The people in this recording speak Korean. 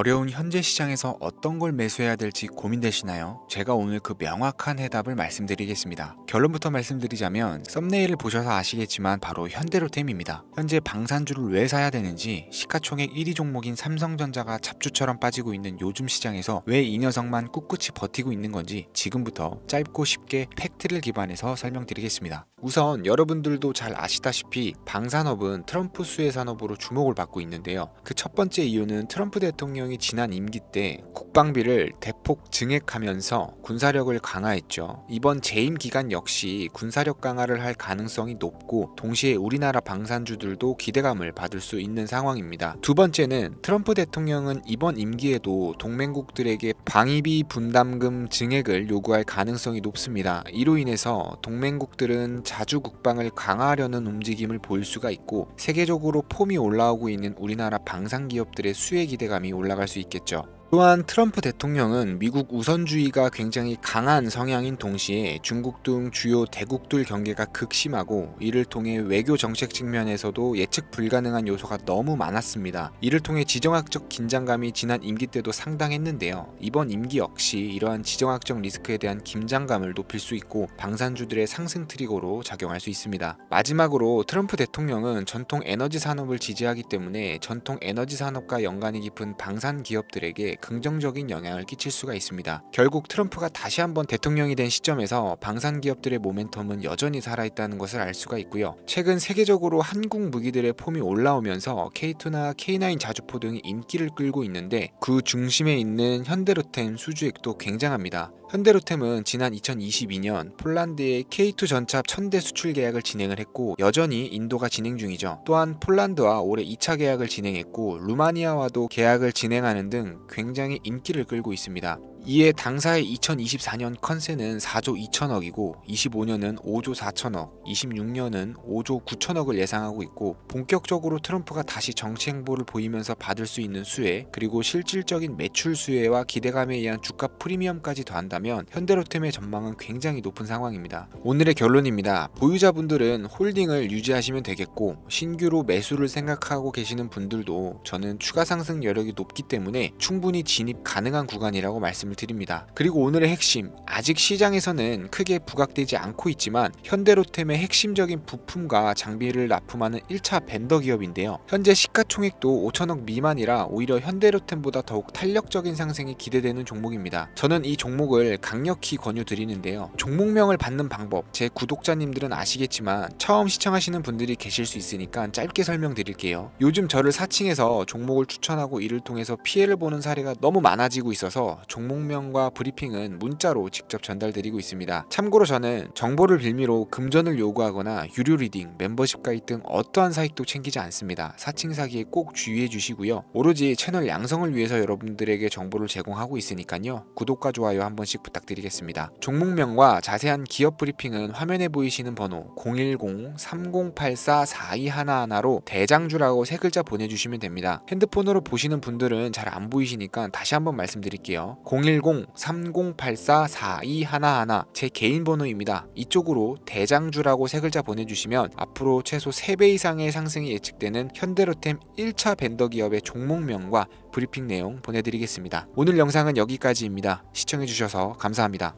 어려운 현재 시장에서 어떤 걸 매수해야 될지 고민되시나요? 제가 오늘 그 명확한 해답을 말씀드리겠습니다. 결론부터 말씀드리자면 썸네일을 보셔서 아시겠지만 바로 현대로템입니다. 현재 방산주를 왜 사야 되는지 시가총액 1위 종목인 삼성전자가 잡주처럼 빠지고 있는 요즘 시장에서 왜 이 녀석만 꿋꿋이 버티고 있는 건지 지금부터 짧고 쉽게 팩트를 기반해서 설명드리겠습니다. 우선 여러분들도 잘 아시다시피 방산업은 트럼프 수혜 산업으로 주목을 받고 있는데요. 그 첫 번째 이유는 트럼프 대통령 대통령이 지난 임기 때 국방비를 대폭 증액하면서 군사력을 강화했죠. 이번 재임 기간 역시 군사력 강화를 할 가능성이 높고 동시에 우리나라 방산주들도 기대감을 받을 수 있는 상황입니다. 두 번째는 트럼프 대통령은 이번 임기에도 동맹국들에게 방위비 분담금 증액을 요구할 가능성이 높습니다. 이로 인해서 동맹국들은 자주 국방을 강화하려는 움직임을 보일 수가 있고 세계적으로 폼이 올라오고 있는 우리나라 방산 기업들의 수혜 기대감이 올라가 나아갈 수 있겠죠. 또한 트럼프 대통령은 미국 우선주의가 굉장히 강한 성향인 동시에 중국 등 주요 대국들 경계가 극심하고 이를 통해 외교 정책 측면에서도 예측 불가능한 요소가 너무 많았습니다. 이를 통해 지정학적 긴장감이 지난 임기 때도 상당했는데요. 이번 임기 역시 이러한 지정학적 리스크에 대한 긴장감을 높일 수 있고 방산주들의 상승 트리거로 작용할 수 있습니다. 마지막으로 트럼프 대통령은 전통 에너지 산업을 지지하기 때문에 전통 에너지 산업과 연관이 깊은 방산 기업들에게 긍정적인 영향을 끼칠 수가 있습니다. 결국 트럼프가 다시 한번 대통령이 된 시점에서 방산 기업들의 모멘텀은 여전히 살아있다는 것을 알 수가 있고요. 최근 세계적으로 한국 무기들의 폼이 올라오면서 K2나 K9 자주포 등이 인기를 끌고 있는데 그 중심에 있는 현대로템 수주액도 굉장합니다. 현대로템은 지난 2022년 폴란드에 K2 전차 1000대 수출 계약을 진행을 했고 여전히 인도가 진행 중이죠. 또한 폴란드와 올해 2차 계약을 진행했고 루마니아와도 계약을 진행하는 등 굉장히 굉장히 인기를 끌고 있습니다. 이에 당사의 2024년 컨셉은 4조 2천억이고 25년은 5조 4천억, 26년은 5조 9천억을 예상하고 있고 본격적으로 트럼프가 다시 정치 행보를 보이면서 받을 수 있는 수혜 그리고 실질적인 매출 수혜와 기대감에 의한 주가 프리미엄까지 더한다면 현대로템의 전망은 굉장히 높은 상황입니다. 오늘의 결론입니다. 보유자분들은 홀딩을 유지하시면 되겠고 신규로 매수를 생각하고 계시는 분들도 저는 추가 상승 여력이 높기 때문에 충분히 진입 가능한 구간이라고 말씀드립니다. 말씀을 드립니다. 그리고 오늘의 핵심, 아직 시장에서는 크게 부각되지 않고 있지만 현대로템의 핵심적인 부품과 장비를 납품하는 1차 벤더 기업인데요. 현재 시가총액도 5천억 미만이라 오히려 현대로템보다 더욱 탄력적인 상승이 기대되는 종목입니다. 저는 이 종목을 강력히 권유드리는데요. 종목명을 받는 방법, 제 구독자님들은 아시겠지만 처음 시청하시는 분들이 계실 수 있으니까 짧게 설명드릴게요. 요즘 저를 사칭해서 종목을 추천하고 이를 통해서 피해를 보는 사례가 너무 많아지고 있어서 종목 성명과 브리핑은 문자로 직접 전달드리고 있습니다. 참고로 저는 정보를 빌미로 금전을 요구하거나 유료 리딩, 멤버십 가입 등 어떠한 사익도 챙기지 않습니다. 사칭 사기에 꼭 주의해 주시고요. 오로지 채널 양성을 위해서 여러분들에게 정보를 제공하고 있으니까요. 구독과 좋아요 한 번씩 부탁드리겠습니다. 종목명과 자세한 기업 브리핑은 화면에 보이시는 번호 010-3084-4211로 대장주라고 세 글자 보내주시면 됩니다. 핸드폰으로 보시는 분들은 잘 안 보이시니까 다시 한번 말씀드릴게요. 010 010-3084-4211제 개인 번호입니다. 이쪽으로 대장주라고 세 글자 보내주시면 앞으로 최소 3배 이상의 상승이 예측되는 현대로템 1차 벤더 기업의 종목명과 브리핑 내용 보내드리겠습니다. 오늘 영상은 여기까지입니다. 시청해주셔서 감사합니다.